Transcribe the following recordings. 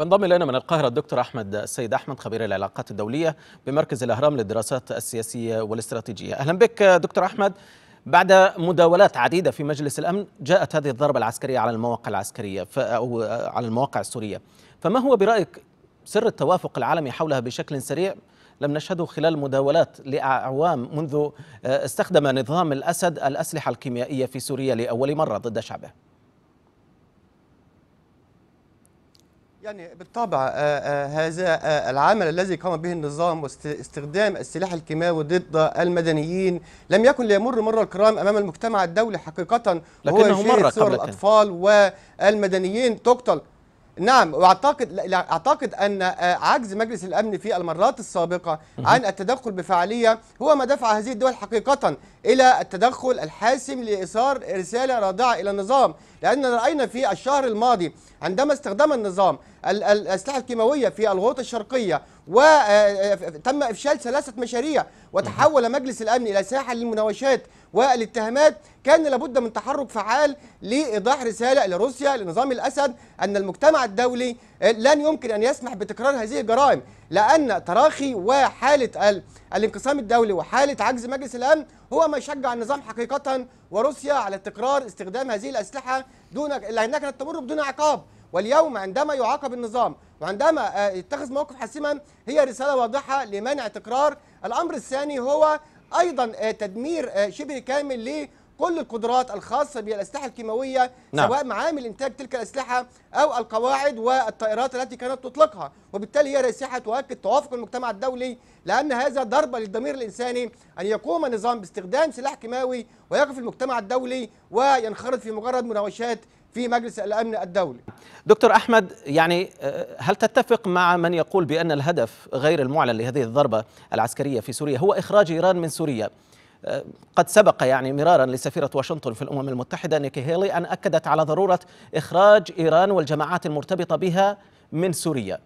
ينضم الينا من القاهره الدكتور احمد السيد احمد خبير العلاقات الدوليه بمركز الاهرام للدراسات السياسيه والاستراتيجيه. اهلا بك دكتور احمد. بعد مداولات عديده في مجلس الامن جاءت هذه الضربه العسكريه على المواقع العسكريه ف... او آه، على المواقع السوريه. فما هو برايك سر التوافق العالمي حولها بشكل سريع لم نشهده خلال مداولات لاعوام منذ آه، استخدم نظام الاسد الاسلحه الكيميائيه في سوريا لاول مره ضد شعبه؟ يعني بالطبع آه، آه، هذا آه، العمل الذي قام به النظام واستخدام السلاح الكيماوي ضد المدنيين لم يكن ليمر مر الكرام امام المجتمع الدولي حقيقه لكنه مر صور الاطفال والمدنيين تقتل نعم واعتقد اعتقد ان عجز مجلس الامن في المرات السابقه عن التدخل بفعاليه هو ما دفع هذه الدول حقيقه الى التدخل الحاسم لايصال رساله رادعه الى النظام لان راينا في الشهر الماضي عندما استخدم النظام الأسلحة الكيماوية في الغوطة الشرقية وتم آه، آه، إفشال ثلاثة مشاريع وتحول مجلس الأمن إلى ساحة للمناوشات والاتهامات كان لابد من تحرك فعال لإيضاح رسالة لروسيا لنظام الأسد أن المجتمع الدولي آه، لن يمكن أن يسمح بتكرار هذه الجرائم لأن تراخي وحالة الانقسام الدولي وحالة عجز مجلس الأمن هو ما يشجع النظام حقيقة وروسيا على تكرار استخدام هذه الأسلحة دون لأنها كانت تمر بدون عقاب واليوم عندما يعاقب النظام وعندما آه، يتخذ موقف حاسما هي رسالة واضحة لمنع تكرار الأمر الثاني هو أيضا آه، تدمير آه، شبه كامل ل كل القدرات الخاصة بالأسلحة الكيماوية نعم. سواء معامل إنتاج تلك الأسلحة أو القواعد والطائرات التي كانت تطلقها وبالتالي هي رسيحة تؤكد توافق المجتمع الدولي لأن هذا ضربة للضمير الإنساني أن يقوم نظام باستخدام سلاح كيماوي ويقف المجتمع الدولي وينخرط في مجرد مناوشات في مجلس الامن الدولي. دكتور احمد يعني آه، هل تتفق مع من يقول بان الهدف غير المعلن لهذه الضربه العسكريه في سوريا هو اخراج ايران من سوريا؟ آه، قد سبق يعني مرارا لسفيرة واشنطن في الأمم المتحدة نيكي هيلي أن أكدت على ضرورة إخراج إيران والجماعات المرتبطة بها من سوريا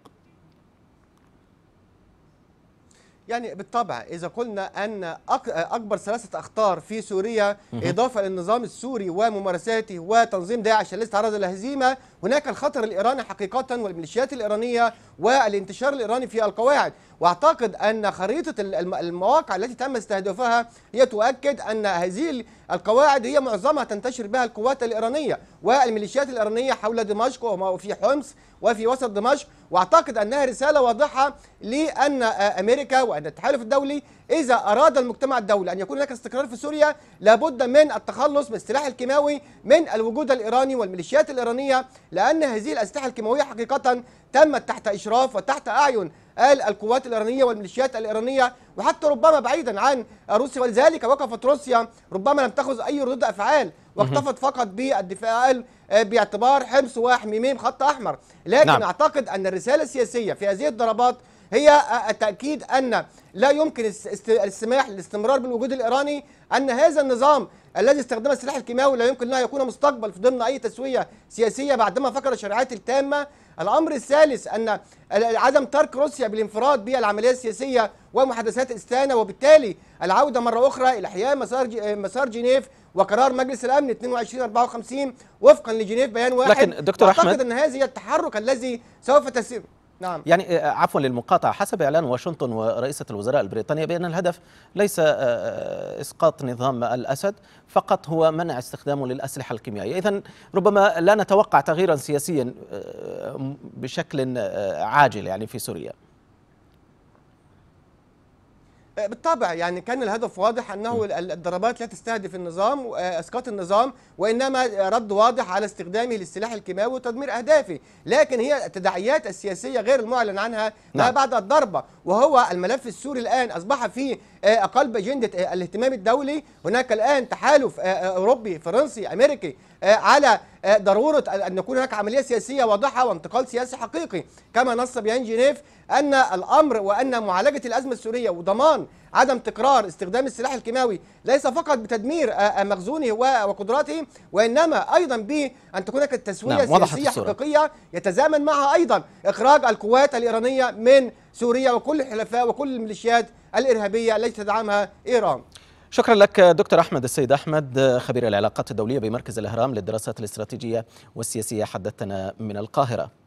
يعني بالطبع إذا قلنا أن أكبر ثلاثة أخطار في سوريا إضافة للنظام السوري وممارساته وتنظيم داعش الذي تعرض للهزيمة هناك الخطر الإيراني حقيقة والميليشيات الإيرانية والانتشار الإيراني في القواعد واعتقد ان خريطه المواقع التي تم استهدافها هي تؤكد ان هذه القواعد هي معظمها تنتشر بها القوات الايرانيه والميليشيات الايرانيه حول دمشق وفي حمص وفي وسط دمشق واعتقد انها رساله واضحه لان امريكا وان التحالف الدولي اذا اراد المجتمع الدولي ان يكون هناك استقرار في سوريا لابد من التخلص من السلاح الكيماوي من الوجود الايراني والميليشيات الايرانيه لان هذه الاسلحه الكيماويه حقيقه تمت تحت اشراف وتحت اعين قال القوات الإيرانية والميليشيات الإيرانية وحتى ربما بعيدا عن روسيا ولذلك وقفت روسيا ربما لم تخذ أي ردود أفعال واكتفت فقط بالدفاع آه، باعتبار حمص وحميميم خط أحمر لكن نعم. أعتقد أن الرسالة السياسية في هذه الضربات هي التأكيد أن لا يمكن السماح للاستمرار بالوجود الإيراني أن هذا النظام الذي استخدم السلاح الكيماوي لا يمكن أن يكون مستقبل ضمن أي تسوية سياسية بعدما فكر الشريعات التامة الأمر الثالث أن عدم ترك روسيا بالانفراد بالعملية السياسية ومحادثات استانا وبالتالي العودة مرة أخرى إلى إحياء مسار مسار جنيف وقرار مجلس الأمن 2254 وفقا لجنيف بيان واحد لكن دكتور أعتقد أحمد أن هذا هي التحرك الذي سوف تسير نعم يعني آه، آه، عفوا للمقاطعة حسب إعلان واشنطن ورئيسة الوزراء البريطانية بأن الهدف ليس آه، إسقاط نظام الأسد فقط هو منع استخدامه للأسلحة الكيميائية إذا ربما لا نتوقع تغييرا سياسيا بشكل عاجل يعني في سوريا آه، بالطبع يعني كان الهدف واضح انه الضربات لا تستهدف النظام واسقاط آه، النظام وانما رد واضح على استخدامه للسلاح الكيماوي وتدمير اهدافه، لكن هي التداعيات السياسيه غير المعلن عنها ما نعم. بعد الضربه وهو الملف السوري الان اصبح فيه آه، قلب اجنده آه، الاهتمام الدولي هناك الان تحالف آه، اوروبي فرنسي امريكي على ضروره ان يكون هناك عمليه سياسيه واضحه وانتقال سياسي حقيقي كما نص بيان جنيف ان الامر وان معالجه الازمه السوريه وضمان عدم تكرار استخدام السلاح الكيماوي ليس فقط بتدمير آه، آه، مخزونه وقدراته وانما ايضا بان تكون هناك تسويه نعم سياسيه حقيقيه يتزامن معها ايضا اخراج القوات الايرانيه من سوريا وكل الحلفاء وكل الميليشيات الارهابيه التي تدعمها ايران. شكرا لك دكتور احمد السيد احمد خبير العلاقات الدوليه بمركز الاهرام للدراسات الاستراتيجيه والسياسيه حدثنا من القاهره.